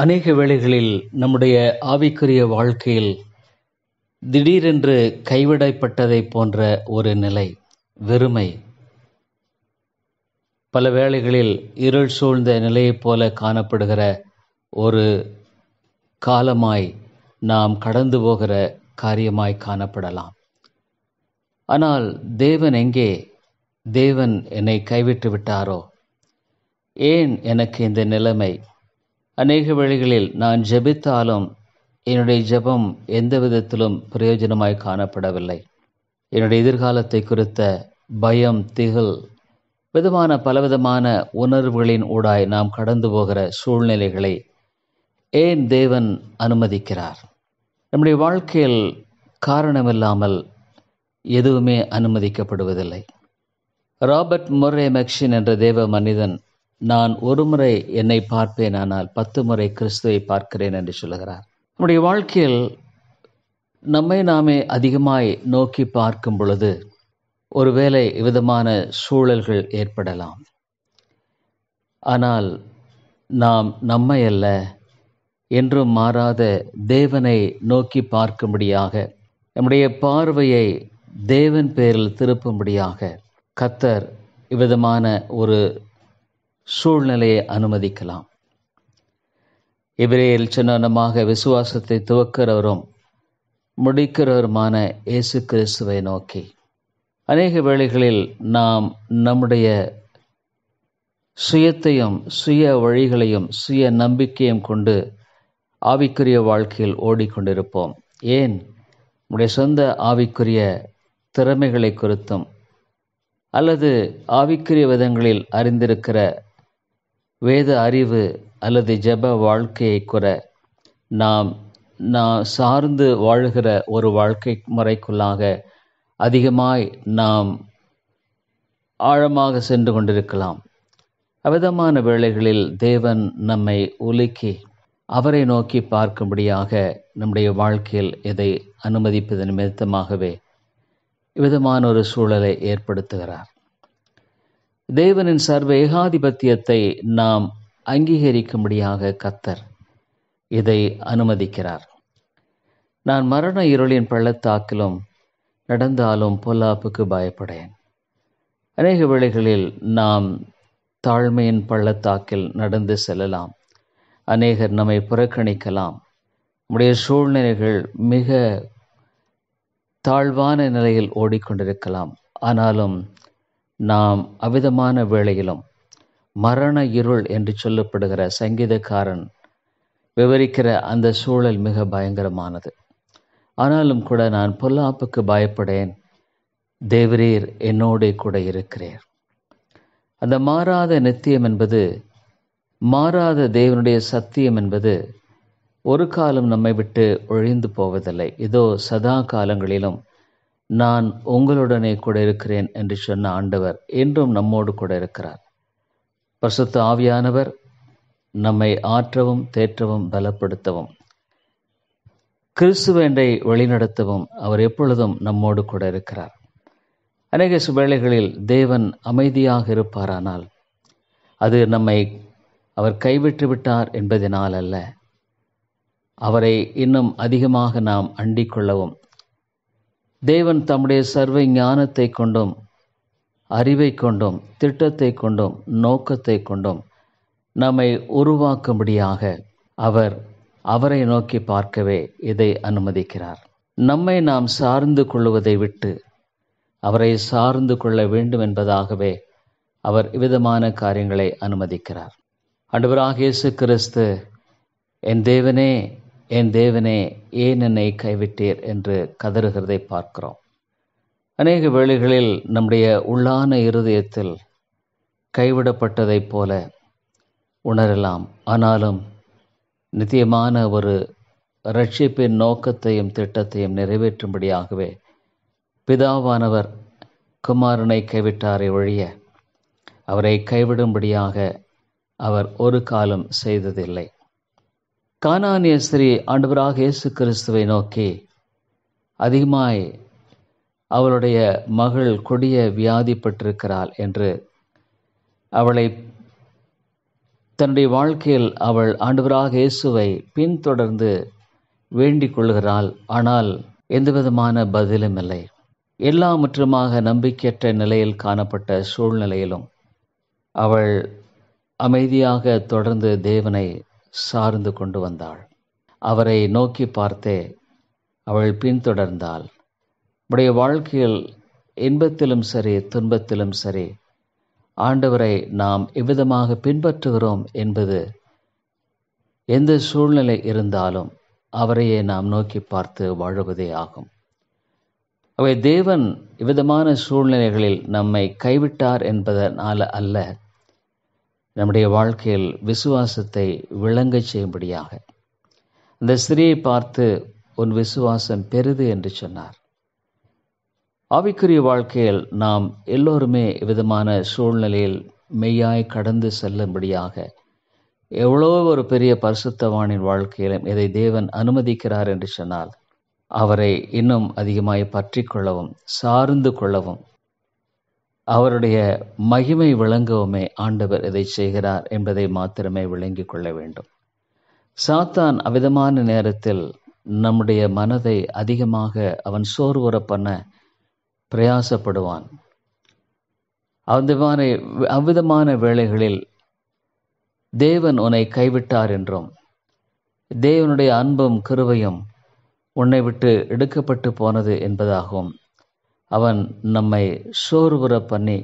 அநேக வேளைகளில் நம்முடைய ஆவிக்குரிய வாழ்க்கையில் திடீரென்று கைவிடப்பட்டதை போன்ற ஒரு நிலை வெறுமை பல வேளைகளில் இருள் சூழ்ந்த நிலையைப் போல காணப்படுகிற ஒரு காலமாய் நாம் கடந்து போகிற காரியமாய் காணப்படலாம் ஆனால் தேவன் எங்கே தேவன் என்னை கைவிட்டு விட்டாரோ ஏன் எனக்கு இந்த நிலைமை அநேக வேளைகளில் நான் ஜெபித்தாலும் என்னுடைய ஜெபம் எந்த விதத்திலும் பிரயோஜனமாய் காணப்படவில்லை என்னுடைய எதிர்காலத்தை குறித்த பயம் திகில் விதமான பலவிதமான உணர்வுகளின் ஊடாய் நாம் கடந்து போகிற சூழ்நிலைகளை ஏன் தேவன் அனுமதிக்கிறார் நம்முடைய வாழ்க்கையில் காரணமில்லாமல் எதுவுமே அனுமதிக்கப்படுவதில்லை ராபர்ட் மொரே மெக்ஷின் என்ற தேவ மனிதன் நான் ஒரு முறை என்னை பார்ப்பேன் ஆனால் பத்து முறை கிறிஸ்துவை பார்க்கிறேன் என்று சொல்லுகிறார் நம்முடைய வாழ்க்கையில் நம்மை நாமே அதிகமாய் நோக்கி பார்க்கும் பொழுது ஒருவேளை விதமான சூழல்கள் ஏற்படலாம் ஆனால் நாம் நம்மை அல்ல என்றும் மாறாத தேவனை நோக்கி பார்க்கும்படியாக நம்முடைய பார்வையை தேவன் பேரில் திருப்பும்படியாக கத்தர் இவ்விதமான ஒரு சூழ்நிலையை அனுமதிக்கலாம் இவரே சின்னமாக விசுவாசத்தை துவக்கிறவரும் முடிக்கிறவருமான இயேசு கிறிஸ்துவை நோக்கி அநேக வேளைகளில் நாம் நம்முடைய சுயத்தையும் சுய வழிகளையும் சுய நம்பிக்கையும் கொண்டு ஆவிக்குரிய வாழ்க்கையில் ஓடிக்கொண்டிருப்போம் ஏன் நம்முடைய சொந்த ஆவிக்குரிய திறமைகளை குறித்தும் அல்லது ஆவிக்குரிய விதங்களில் அறிந்திருக்கிற வேத அறிவு அல்லது ஜெப வாழ்க்கையை குற நாம் நாம் சார்ந்து வாழ்கிற ஒரு வாழ்க்கை முறைக்குள்ளாக அதிகமாய் நாம் ஆழமாக சென்று கொண்டிருக்கலாம் அவிதமான வேளைகளில் தேவன் நம்மை உலுக்கி அவரை நோக்கி பார்க்கும்படியாக நம்முடைய வாழ்க்கையில் இதை அனுமதிப்பது நிமித்தமாகவே விதமான ஒரு சூழலை ஏற்படுத்துகிறார் தேவனின் சர்வ ஏகாதிபத்தியத்தை நாம் அங்கீகரிக்கும்படியாக கத்தர் இதை அனுமதிக்கிறார் நான் மரண இருளின் பள்ளத்தாக்கிலும் நடந்தாலும் பொல்லாப்புக்கு பயப்படேன் அநேக வேளைகளில் நாம் தாழ்மையின் பள்ளத்தாக்கில் நடந்து செல்லலாம் அநேகர் நம்மை புறக்கணிக்கலாம் நம்முடைய சூழ்நிலைகள் மிக தாழ்வான நிலையில் ஓடிக்கொண்டிருக்கலாம் ஆனாலும் நாம் அவிதமான வேளையிலும் மரண இருள் என்று சொல்லப்படுகிற சங்கீதக்காரன் விவரிக்கிற அந்த சூழல் மிக பயங்கரமானது ஆனாலும் கூட நான் பொல்லாப்புக்கு பயப்படேன் தேவரீர் என்னோட கூட இருக்கிறேர் அந்த மாறாத நித்தியம் என்பது மாறாத தேவனுடைய சத்தியம் என்பது ஒரு காலம் நம்மை விட்டு ஒழிந்து போவதில்லை இதோ சதா காலங்களிலும் நான் உங்களுடனே கூட இருக்கிறேன் என்று சொன்ன ஆண்டவர் என்றும் நம்மோடு கூட இருக்கிறார் பிரசுத்த ஆவியானவர் நம்மை ஆற்றவும் தேற்றவும் பலப்படுத்தவும் கிறிஸ்துவேண்டை வழிநடத்தவும் அவர் எப்பொழுதும் நம்மோடு கூட இருக்கிறார் அநேக சுவேளைகளில் தேவன் அமைதியாக இருப்பாரானால் அது நம்மை அவர் கைவிட்டு விட்டார் என்பதனால் அல்ல அவரை இன்னும் அதிகமாக நாம் கொள்ளவும் தேவன் தம்முடைய சர்வ ஞானத்தை கொண்டும் அறிவை கொண்டும் திட்டத்தை கொண்டும் நோக்கத்தை கொண்டும் நம்மை உருவாக்கும்படியாக அவர் அவரை நோக்கி பார்க்கவே இதை அனுமதிக்கிறார் நம்மை நாம் சார்ந்து கொள்வதை விட்டு அவரை சார்ந்து கொள்ள வேண்டும் என்பதாகவே அவர் விதமான காரியங்களை அனுமதிக்கிறார் அன்றுவராக இயேசு கிறிஸ்து என் தேவனே என் தேவனே ஏன் என்னை கைவிட்டீர் என்று கதறுகிறதை பார்க்கிறோம் அநேக வேளைகளில் நம்முடைய உள்ளான இருதயத்தில் கைவிடப்பட்டதைப் போல உணரலாம் ஆனாலும் நித்தியமான ஒரு ரட்சிப்பின் நோக்கத்தையும் திட்டத்தையும் நிறைவேற்றும்படியாகவே பிதாவானவர் குமாரனை கைவிட்டாரை ஒழிய அவரை கைவிடும்படியாக அவர் ஒரு காலம் செய்ததில்லை ஸ்ரீ ஆண்டவராக இயேசு கிறிஸ்துவை நோக்கி அதிகமாய் அவளுடைய மகள் கொடிய வியாதிப்பட்டிருக்கிறாள் என்று அவளை தன்னுடைய வாழ்க்கையில் அவள் ஆண்டவராக இயேசுவை பின்தொடர்ந்து வேண்டிக் கொள்கிறாள் ஆனால் எந்த விதமான பதிலும் இல்லை எல்லா முற்றுமாக நம்பிக்கையற்ற நிலையில் காணப்பட்ட சூழ்நிலையிலும் அவள் அமைதியாக தொடர்ந்து தேவனை சார்ந்து கொண்டு வந்தாள் அவரை நோக்கி பார்த்தே அவள் பின்தொடர்ந்தாள் உடைய வாழ்க்கையில் இன்பத்திலும் சரி துன்பத்திலும் சரி ஆண்டவரை நாம் எவ்விதமாக பின்பற்றுகிறோம் என்பது எந்த சூழ்நிலை இருந்தாலும் அவரையே நாம் நோக்கி பார்த்து வாழுவதே ஆகும் அவை தேவன் விதமான சூழ்நிலைகளில் நம்மை கைவிட்டார் என்பதனால அல்ல நம்முடைய வாழ்க்கையில் விசுவாசத்தை விளங்கச் செய்யும்படியாக இந்த ஸ்திரியை பார்த்து உன் விசுவாசம் பெருது என்று சொன்னார் ஆவிக்குரிய வாழ்க்கையில் நாம் எல்லோருமே விதமான சூழ்நிலையில் மெய்யாய் கடந்து செல்லும்படியாக எவ்வளோ ஒரு பெரிய பரிசுத்தவானின் வாழ்க்கையிலும் இதை தேவன் அனுமதிக்கிறார் என்று சொன்னால் அவரை இன்னும் அதிகமாய் பற்றி கொள்ளவும் சார்ந்து கொள்ளவும் அவருடைய மகிமை விளங்கவுமே ஆண்டவர் இதை செய்கிறார் என்பதை மாத்திரமே விளங்கி கொள்ள வேண்டும் சாத்தான் அவ்விதமான நேரத்தில் நம்முடைய மனதை அதிகமாக அவன் சோர்வுற பண்ண பிரயாசப்படுவான் அவ்விதமான அவ்விதமான வேளைகளில் தேவன் உன்னை கைவிட்டார் என்றும் தேவனுடைய அன்பும் கிருவையும் உன்னை விட்டு எடுக்கப்பட்டு போனது என்பதாகவும் அவன் நம்மை சோர்வுற பண்ணி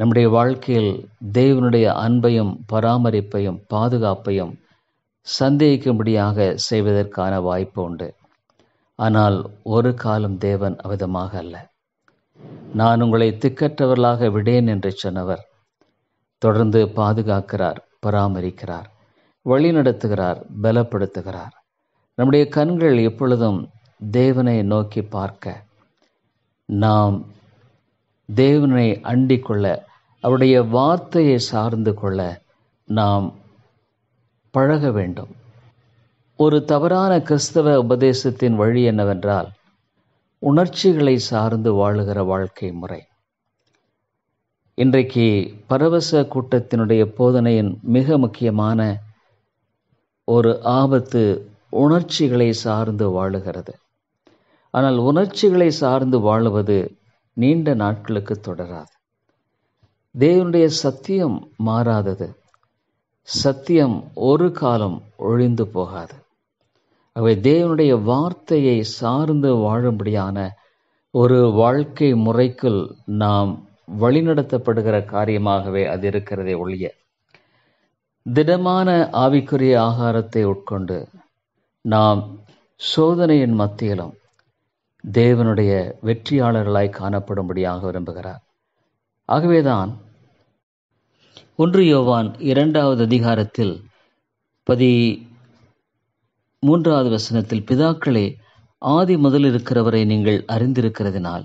நம்முடைய வாழ்க்கையில் தேவனுடைய அன்பையும் பராமரிப்பையும் பாதுகாப்பையும் சந்தேகிக்கும்படியாக செய்வதற்கான வாய்ப்பு உண்டு ஆனால் ஒரு காலம் தேவன் அவிதமாக அல்ல நான் உங்களை திக்கற்றவர்களாக விடேன் என்று சொன்னவர் தொடர்ந்து பாதுகாக்கிறார் பராமரிக்கிறார் வழிநடத்துகிறார் பலப்படுத்துகிறார் நம்முடைய கண்கள் எப்பொழுதும் தேவனை நோக்கி பார்க்க நாம் தேவனை அண்டிக்கொள்ள அவருடைய வார்த்தையை சார்ந்து கொள்ள நாம் பழக வேண்டும் ஒரு தவறான கிறிஸ்தவ உபதேசத்தின் வழி என்னவென்றால் உணர்ச்சிகளை சார்ந்து வாழுகிற வாழ்க்கை முறை இன்றைக்கு பரவச கூட்டத்தினுடைய போதனையின் மிக முக்கியமான ஒரு ஆபத்து உணர்ச்சிகளை சார்ந்து வாழுகிறது ஆனால் உணர்ச்சிகளை சார்ந்து வாழுவது நீண்ட நாட்களுக்கு தொடராது தேவனுடைய சத்தியம் மாறாதது சத்தியம் ஒரு காலம் ஒழிந்து போகாது அவை தேவனுடைய வார்த்தையை சார்ந்து வாழும்படியான ஒரு வாழ்க்கை முறைக்குள் நாம் வழிநடத்தப்படுகிற காரியமாகவே அது இருக்கிறதே ஒழிய திடமான ஆவிக்குரிய ஆகாரத்தை உட்கொண்டு நாம் சோதனையின் மத்தியிலும் தேவனுடைய வெற்றியாளர்களாய் காணப்படும்படியாக விரும்புகிறார் ஆகவேதான் ஒன்று யோவான் இரண்டாவது அதிகாரத்தில் பதி மூன்றாவது வசனத்தில் பிதாக்களே ஆதி முதல் இருக்கிறவரை நீங்கள் அறிந்திருக்கிறதினால்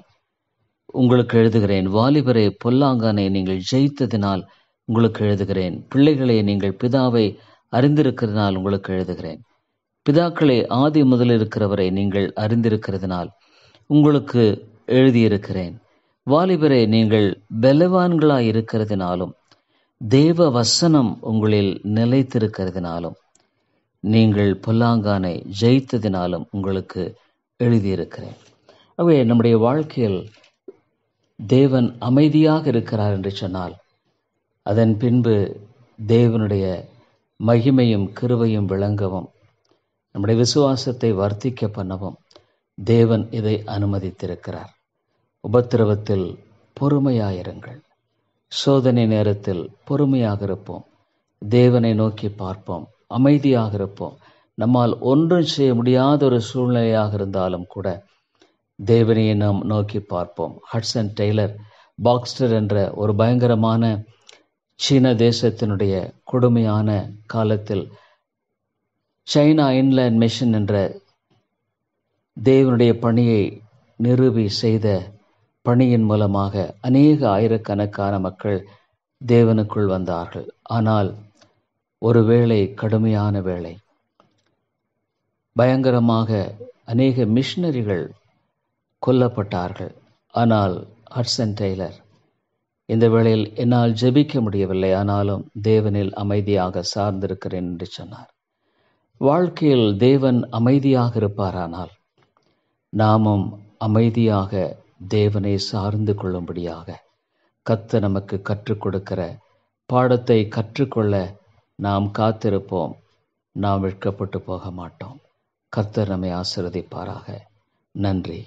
உங்களுக்கு எழுதுகிறேன் வாலிபரே பொல்லாங்கானை நீங்கள் ஜெயித்ததினால் உங்களுக்கு எழுதுகிறேன் பிள்ளைகளை நீங்கள் பிதாவை அறிந்திருக்கிறதினால் உங்களுக்கு எழுதுகிறேன் பிதாக்களே ஆதி முதல் இருக்கிறவரை நீங்கள் அறிந்திருக்கிறதினால் உங்களுக்கு எழுதியிருக்கிறேன் வாலிபரே நீங்கள் பலவான்களாய் இருக்கிறதுனாலும் தேவ வசனம் உங்களில் நிலைத்திருக்கிறதுனாலும் நீங்கள் பொல்லாங்கானை ஜெயித்ததினாலும் உங்களுக்கு எழுதியிருக்கிறேன் அவை நம்முடைய வாழ்க்கையில் தேவன் அமைதியாக இருக்கிறார் என்று சொன்னால் அதன் பின்பு தேவனுடைய மகிமையும் கிருவையும் விளங்கவும் நம்முடைய விசுவாசத்தை வர்த்திக்க பண்ணவும் தேவன் இதை அனுமதித்திருக்கிறார் உபத்திரவத்தில் பொறுமையாயிருங்கள் சோதனை நேரத்தில் பொறுமையாக இருப்போம் தேவனை நோக்கி பார்ப்போம் அமைதியாக இருப்போம் நம்மால் ஒன்றும் செய்ய முடியாத ஒரு சூழ்நிலையாக இருந்தாலும் கூட தேவனையை நாம் நோக்கி பார்ப்போம் ஹட்சன் டெய்லர் பாக்ஸ்டர் என்ற ஒரு பயங்கரமான சீன தேசத்தினுடைய கொடுமையான காலத்தில் சைனா இன்லேண்ட் மிஷன் என்ற தேவனுடைய பணியை நிறுவி செய்த பணியின் மூலமாக அநேக ஆயிரக்கணக்கான மக்கள் தேவனுக்குள் வந்தார்கள் ஆனால் ஒரு வேளை கடுமையான வேலை பயங்கரமாக அநேக மிஷினரிகள் கொல்லப்பட்டார்கள் ஆனால் ஹட்சன் டெய்லர் இந்த வேளையில் என்னால் ஜெபிக்க முடியவில்லை ஆனாலும் தேவனில் அமைதியாக சார்ந்திருக்கிறேன் என்று சொன்னார் வாழ்க்கையில் தேவன் அமைதியாக இருப்பாரானால் நாமும் அமைதியாக தேவனை சார்ந்து கொள்ளும்படியாக கத்த நமக்கு கற்றுக் கொடுக்கிற பாடத்தை கற்றுக்கொள்ள நாம் காத்திருப்போம் நாம் விற்கப்பட்டு போக மாட்டோம் கத்தர் நம்மை ஆசிரதிப்பாராக நன்றி